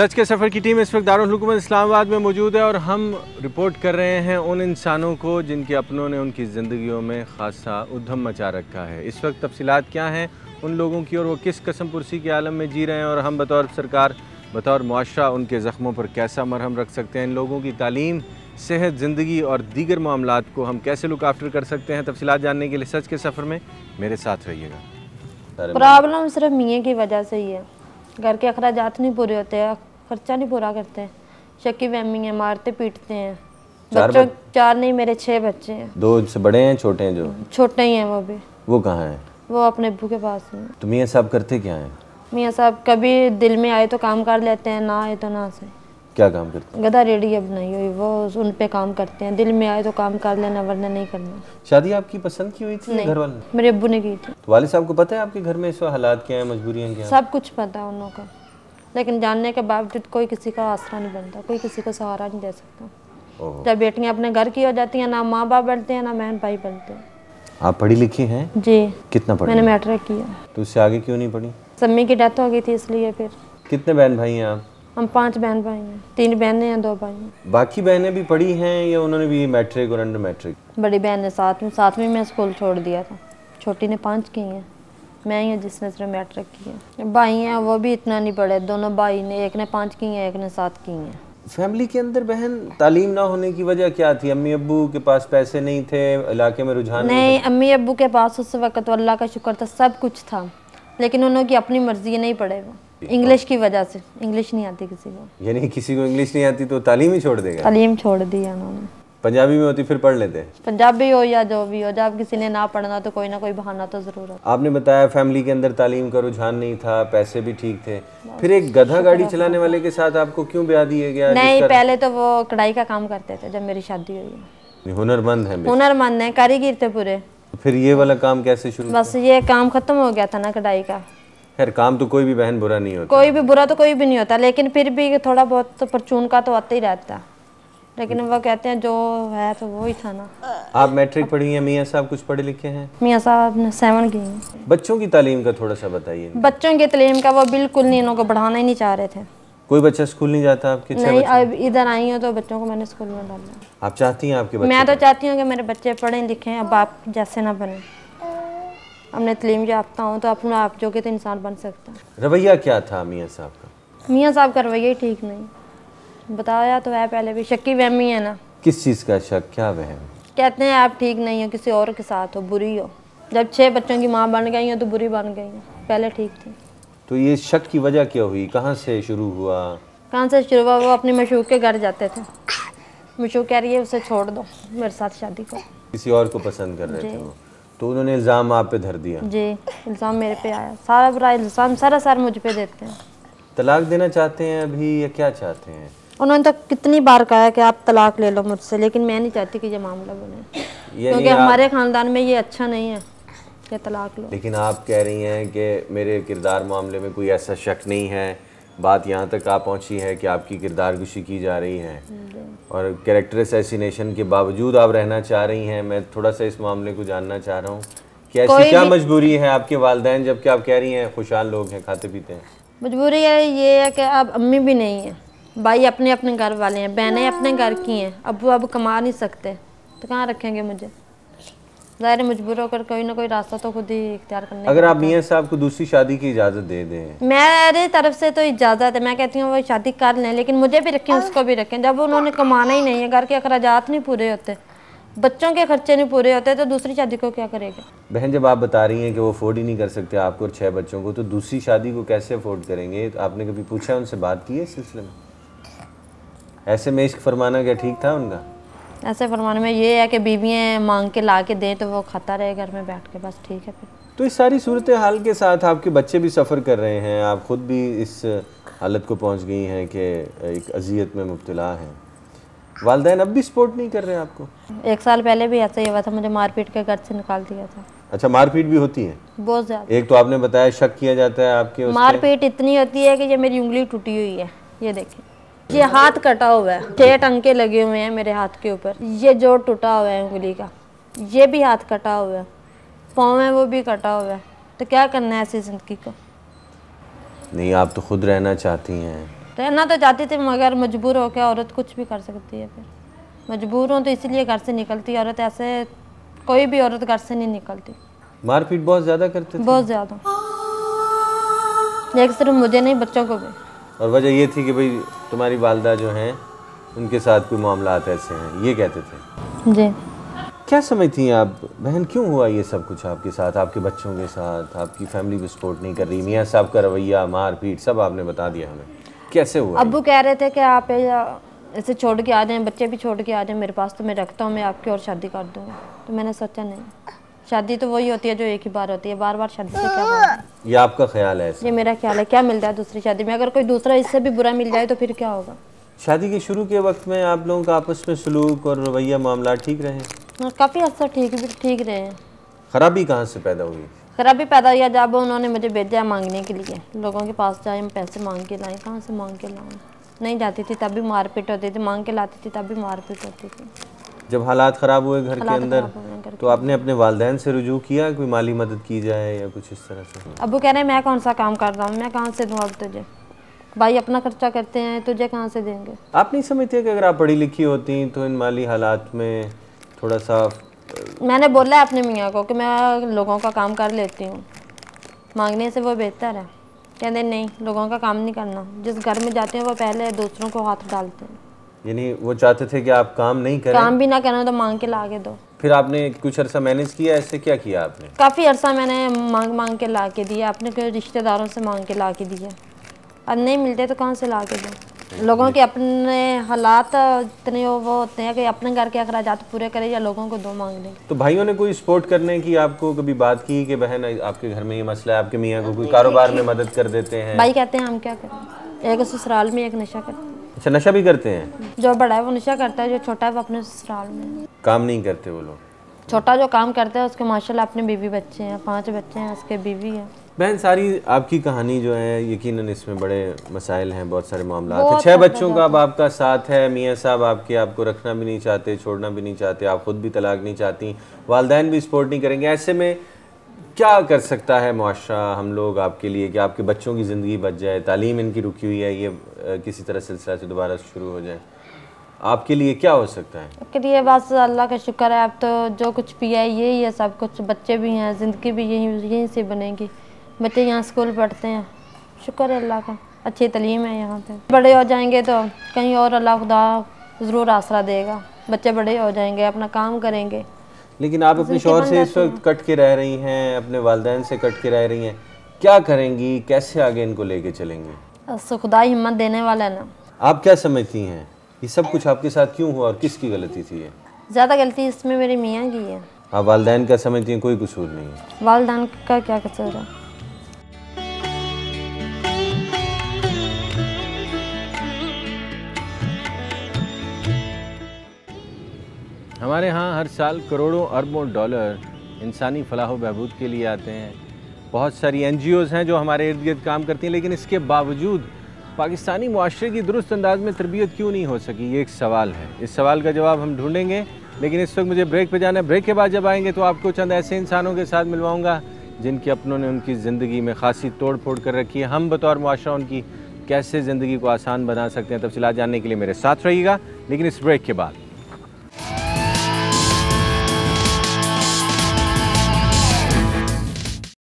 सच के सफ़र की टीम इस वक्त दारकूमत इस्लामाबाद में मौजूद है और हम रिपोर्ट कर रहे हैं उन इंसानों को जिनके अपनों ने उनकी ज़िंदगियों में खासा उधम मचा रखा है इस वक्त तफसीत क्या हैं उन लोगों की और वो किस कसम पुरसी के आलम में जी रहे हैं और हम बतौर सरकार बतौर मुआरा उनके ज़ख्मों पर कैसा मरहम रख सकते हैं इन लोगों की तालीम सेहत ज़िंदगी और दीगर मामला को हम कैसे लुक आफ्टर कर सकते हैं तफसीत जानने के लिए सच के सफ़र में मेरे साथ रहिएगा प्रॉब्लम सिर्फ मियाँ की वजह से ही है घर के अखराज नहीं पूरे होते हैं खर्चा नहीं पूरा करते हैं शकी वहमी है मारते पीटते हैं चार बच्चों चार नहीं मेरे छह बच्चे हैं दो से बड़े हैं छोटे हैं जो छोटे ही हैं वो भी वो कहाँ हैं वो अपने अबू के पास हैं तो मियाँ साहब करते क्या हैं मियाँ साहब कभी दिल में आए तो काम कर लेते हैं ना आए तो ना से क्या काम करते हैं गधा रेडी अब नहीं हुई वो उन पे काम करते हैं दिल में आए तो काम कर लेना वरना नहीं करना शादी आपकी पसंद की हुई थी घर वाले मेरे अबू ने की थी तो वाले साहब को पता है आपके घर में इस हालात क्या है मजबूरियाँ क्या सब कुछ पता है उन लोगों का लेकिन जानने के बावजूद कोई किसी का आसरा नहीं बनता कोई किसी को सहारा नहीं दे सकता जब बेटियाँ अपने घर की हो जाती हैं ना माँ बाप बनते हैं ना बहन भाई बनते हैं आप पढ़ी लिखी हैं जी कितना पढ़ी मैंने मैट्रिक किया तो उससे आगे क्यों नहीं पढ़ी सम्मी की डेथ हो गई थी इसलिए फिर कितने बहन भाई हैं आप हम पांच बहन भाई हैं तीन बहनें हैं दो भाई हैं बाकी बहनें भी पढ़ी हैं या उन्होंने भी मैट्रिक और अंडर मैट्रिक बड़ी बहन ने सातवीं सातवीं में स्कूल छोड़ दिया था छोटी ने पाँच की हैं मैं ही हूँ जिसने सिर्फ मैट रखी है भाई हैं वो भी इतना नहीं पढ़े दोनों भाई ने एक ने पाँच की हैं एक ने सात की हैं फैमिली के अंदर बहन तालीम ना होने की वजह क्या थी अम्मी अबू के पास पैसे नहीं थे इलाके में रुझान नहीं, नहीं अम्मी अबू के पास उस वक्त तो अल्लाह का शुक्र था सब कुछ था लेकिन उन्होंने अपनी मर्जी नहीं पढ़े वो इंग्लिश की वजह से इंग्लिश नहीं आती किसी को यानी किसी को इंग्लिश नहीं आती तो तालीम ही छोड़ देगा तालीम छोड़ दी उन्होंने पंजाबी में होती फिर पढ़ लेते पंजाबी हो या जो भी हो जब किसी ने ना पढ़ना तो कोई ना कोई बहाना तो ज़रूर आपने बताया फैमिली के अंदर तालीम का रुझान नहीं था पैसे भी ठीक थे फिर एक गधा गाड़ी चलाने वाले के साथ आपको क्यों ब्याह दिया गया नहीं पहले तो वो कढ़ाई का काम करते थे जब मेरी शादी हुई हुनरमंद है हुनरमंद है कारीगिर थे पूरे फिर ये वाला काम कैसे शुरू बस ये काम खत्म हो गया था ना कढ़ाई का खैर काम तो कोई भी बहन बुरा नहीं होता कोई भी बुरा तो कोई भी नहीं होता लेकिन फिर भी थोड़ा बहुत तो परचून का तो आता ही रहता लेकिन वो कहते हैं जो है तो वो ही था ना आप मैट्रिक पढ़ी हैं मियाँ साहब कुछ पढ़े लिखे हैं मियाँ साहब ने सेवन की बच्चों की तालीम का थोड़ा सा बताइए बच्चों की तालीम का वो बिल्कुल नहीं इन्हों को बढ़ाना ही नहीं चाह रहे थे कोई बच्चा स्कूल नहीं जाता आपके नहीं अब इधर आई हूँ तो बच्चों को मैंने स्कूल में डाला आप चाहती हैं आपके मैं तो चाहती हूँ कि मेरे बच्चे पढ़े लिखे अब आप जैसे ना बने अपने तलीम याफ्ता हूँ तो अपना आप जो कि तो इंसान बन सकता है रवैया क्या था मियाँ साहब का मियाँ साहब का रवैया ही ठीक नहीं बताया तो है पहले भी शक्की वहमी है ना किस चीज़ का शक क्या वहम कहते हैं आप ठीक नहीं हो किसी और के साथ हो बुरी हो जब छः बच्चों की माँ बन गई हो तो बुरी बन गई हो पहले ठीक थी तो ये शक की वजह क्या हुई कहाँ से शुरू हुआ कहाँ से शुरू हुआ वो अपने मशहूर के घर जाते थे मशहूर कह रही है उसे छोड़ दो मेरे साथ शादी को किसी और को पसंद कर रहे थे वो तो उन्होंने इल्ज़ाम आप पे धर दिया जी इल्ज़ाम मेरे पे आया सारा बुरा इल्ज़ाम सारा सर मुझ पे देते हैं तलाक देना चाहते हैं अभी या क्या चाहते हैं उन्होंने तो कितनी बार कहा है कि आप तलाक ले लो मुझसे लेकिन मैं नहीं चाहती कि ये मामला बने क्योंकि हमारे ख़ानदान में ये अच्छा नहीं है कि तलाक लो लेकिन आप कह रही हैं कि मेरे किरदार मामले में कोई ऐसा शक नहीं है बात यहाँ तक आ पहुँची है कि आपकी किरदार गुशी की जा रही है और करेक्टर असैसिनेशन के बावजूद आप रहना चाह रही हैं मैं थोड़ा सा इस मामले को जानना चाह रहा हूँ कैसी क्या मजबूरी है आपके वालदे जबकि आप कह रही हैं खुशहाल लोग हैं खाते पीते हैं मजबूरी है ये है कि अब अम्मी भी नहीं है भाई अपने अपने घर वाले हैं बहनें अपने घर की हैं अब वो अब कमा नहीं सकते तो कहाँ रखेंगे मुझे ज़ाहिर मजबूर होकर कोई ना कोई रास्ता तो खुद ही इख्तियार करना अगर आप मियाँ साहब को दूसरी शादी की इजाज़त दे दें मेरे तरफ से तो इजाज़त है मैं कहती हूँ वो शादी कर लें लेकिन मुझे भी रखें उसको भी रखें जब उन्होंने कमाना ही नहीं है घर के अखराज नहीं पूरे होते बच्चों के खर्चे नहीं पूरे होते तो दूसरी शादी को क्या करेगा बहन जब आप बता रही हैं कि वो अफोर्ड ही नहीं कर सकते आपको और छह बच्चों को तो दूसरी शादी को कैसे अफोर्ड करेंगे तो आपने कभी पूछा उनसे बात की है इस सिलसिले में ऐसे में इश्क फरमाना क्या ठीक था उनका ऐसे फरमाने में ये है कि बीवियाँ मांग के ला के दें तो वो खाता रहे घर में बैठ के बस ठीक है फिर तो इस सारी सूरत हाल के साथ आपके बच्चे भी सफ़र कर रहे हैं आप ख़ुद भी इस हालत को पहुंच गई हैं कि एक अजियत में मुबतला हैं वालदेन अब भी सपोर्ट नहीं कर रहे हैं आपको एक साल पहले भी ऐसा ही हुआ था मुझे मारपीट के घर से निकाल दिया था अच्छा मारपीट भी होती है बहुत ज्यादा एक तो आपने बताया शक किया जाता है आपके मारपीट इतनी होती है कि ये मेरी उंगली टूटी हुई है ये देखिए ये हाथ कटा हुआ है छह टंके लगे हुए हैं मेरे हाथ के ऊपर ये जो टूटा हुआ है उंगली का ये भी हाथ कटा हुआ है पाँव है वो भी कटा हुआ है तो क्या करना है ऐसी ज़िंदगी को नहीं आप तो खुद रहना चाहती हैं रहना तो चाहती थी मगर मजबूर हो क्या औरत कुछ भी कर सकती है फिर मजबूर हो तो इसीलिए घर से निकलती औरत ऐसे कोई भी औरत घर से नहीं निकलती मारपीट बहुत ज़्यादा करते बहुत ज़्यादा एक सिर्फ मुझे नहीं बच्चों को भी और वजह ये थी कि भाई तुम्हारी वालदा जो हैं उनके साथ कोई मामला ऐसे हैं ये कहते थे जी क्या समझती हैं आप बहन क्यों हुआ ये सब कुछ आपके साथ आपके बच्चों के साथ आपकी फैमिली भी सपोर्ट नहीं कर रही मियाँ साहब का रवैया मार पीट सब आपने बता दिया हमें कैसे हुआ अबू कह रहे थे कि आप इसे छोड़ के आ जाए बच्चे भी छोड़ के आ जाए मेरे पास तो मैं रखता हूँ मैं आपकी और शादी कर दूँगा तो मैंने सोचा नहीं शादी तो वही होती है जो एक ही बार होती है बार बार शादी से क्या ये आपका ख्याल है ये मेरा ख्याल है क्या मिलता है दूसरी शादी में अगर कोई दूसरा इससे भी बुरा मिल जाए तो फिर क्या होगा शादी के शुरू के वक्त में आप लोगों का आपस में सलूक और रवैया मामला ठीक रहे हाँ, काफ़ी हद तक ठीक ठीक रहे खराबी कहाँ से पैदा हुई खराबी पैदा हुआ जब उन्होंने मुझे भेजा मांगने के लिए लोगों के पास जाए पैसे मांग के लाए कहाँ से मांग के लाए नहीं जाती थी तब भी मारपीट होती थी मांग के लाती थी तब भी मारपीट होती थी जब हालात ख़राब हुए घर के अंदर तो आपने अपने वालदेन से रुजू किया कोई माली मदद की जाए या कुछ इस तरह से अब वो कह रहे हैं मैं कौन सा काम कर रहा हूँ मैं कहाँ से दूँ अब तुझे भाई अपना खर्चा करते हैं तुझे कहाँ से देंगे आप नहीं समझते कि अगर आप पढ़ी लिखी होती तो इन माली हालात में थोड़ा सा मैंने बोला है अपने मियाँ को कि मैं लोगों का काम कर लेती हूँ मांगने से वो बेहतर है कहते नहीं लोगों का काम नहीं करना जिस घर में जाते हैं वो पहले दूसरों को हाथ डालते हैं यानी वो चाहते थे कि आप काम नहीं करें काम भी ना करें तो मांग के ला के दो फिर आपने कुछ अरसा मैनेज किया ऐसे क्या किया आपने काफ़ी अरसा मैंने मांग मांग के ला के दिया अपने रिश्तेदारों से मांग के ला के दिया अब नहीं मिलते तो कहाँ से ला के दें लोगों के अपने हालात इतने वो होते हैं कि अपने घर के अखराज पूरे करें या लोगों को दो मांग लें तो भाइयों ने कोई सपोर्ट करने की आपको कभी बात की कि बहन आपके घर में ये मसला है आपके मियाँ को कोई कारोबार में मदद कर देते हैं भाई कहते हैं हम क्या करें एक ससुराल में एक नशा करें अच्छा नशा भी करते हैं जो बड़ा है वो नशा करता है जो छोटा है वो अपने ससुराल में काम नहीं करते वो लोग छोटा जो काम करता है उसके माशाल्लाह अपने बीवी बच्चे हैं पांच बच्चे हैं उसके बीवी है बहन सारी आपकी कहानी जो है यकीनन इसमें बड़े मसाइल हैं बहुत सारे मामला छह बच्चों का अब आपका साथ है मियाँ साहब आपके आपको रखना भी नहीं चाहते छोड़ना भी नहीं चाहते आप खुद भी तलाक नहीं चाहती वालदेन भी सपोर्ट नहीं करेंगे ऐसे में क्या कर सकता है मुआरा हम लोग आपके लिए कि आपके बच्चों की ज़िंदगी बच जाए तालीम इनकी रुकी हुई है ये किसी तरह सिलसिला से दोबारा शुरू हो जाए आपके लिए क्या हो सकता है आपके लिए बस अल्लाह का शुक्र है आप तो जो कुछ पिया है यही है सब कुछ बच्चे भी हैं ज़िंदगी भी यहीं यहीं से बनेगी बच्चे यहाँ स्कूल पढ़ते हैं शुक्र है अल्लाह का अच्छी तलीम है यहाँ पे बड़े हो जाएंगे तो कहीं और अल्लाह खुदा ज़रूर आसरा देगा बच्चे बड़े हो जाएंगे अपना काम करेंगे लेकिन आप अपने शोहर से इस वक्त कट के रह रही हैं अपने वालदे से कट के रह रही हैं क्या करेंगी कैसे आगे इनको लेके चलेंगी खुदा हिम्मत देने वाला है ना आप क्या समझती हैं ये सब कुछ आपके साथ क्यों हुआ और किसकी गलती थी ज़्यादा गलती इसमें मेरी मियाँ की है आप वालदेन का समझती हैं कोई कसूर नहीं है वालदेन का क्या कसूर है हमारे यहाँ हर साल करोड़ों अरबों डॉलर इंसानी फलाह बहबूद के लिए आते हैं बहुत सारी एन हैं जो हमारे इर्द गिर्द काम करती हैं लेकिन इसके बावजूद पाकिस्तानी माशरे की दुरुस्त अंदाज में तरबियत क्यों नहीं हो सकी ये एक सवाल है इस सवाल का जवाब हम ढूंढेंगे लेकिन इस वक्त मुझे ब्रेक पर जाना है ब्रेक के बाद जब आएंगे तो आपको चंद ऐसे इंसानों के साथ मिलवाऊंगा जिनके अपनों ने उनकी ज़िंदगी में खासी तोड़ फोड़ कर रखी है हम बतौर माशरा उनकी कैसे ज़िंदगी को आसान बना सकते हैं तफसीत जानने के लिए मेरे साथ रहिएगा लेकिन इस ब्रेक के बाद